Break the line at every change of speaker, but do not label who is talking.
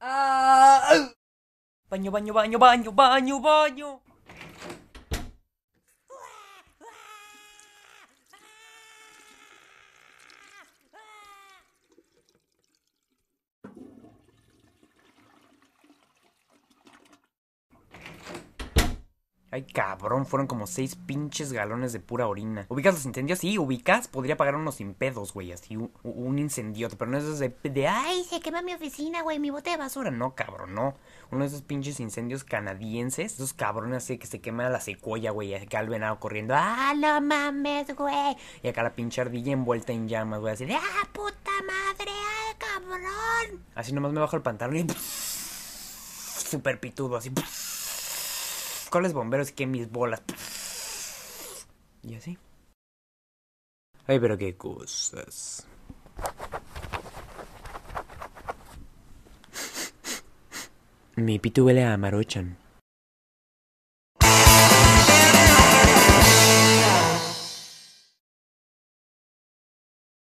Ah, ah! Banho, banho, banho, banho, banho, banho.
Ay, cabrón, fueron como seis pinches galones de pura orina. ¿Ubicas los incendios? Sí, ubicas. Podría pagar unos sin pedos, güey. Así, un, incendio, incendiote. Pero no esos de, de, ay, se quema mi oficina, güey, mi bote de basura. No, cabrón, no. Uno de esos pinches incendios canadienses. Esos cabrones así que se quema la secuoya, güey. Acá al venado corriendo. ¡Ah, no mames, güey! Y acá la pinche ardilla envuelta en llamas, güey. Así de, ¡ah, puta madre! ay, cabrón! Así nomás me bajo el pantalón y. Super pitudo, así. coles bomberos? que mis bolas?
Y así. Ay, pero qué cosas. Mi pito huele a Marochan.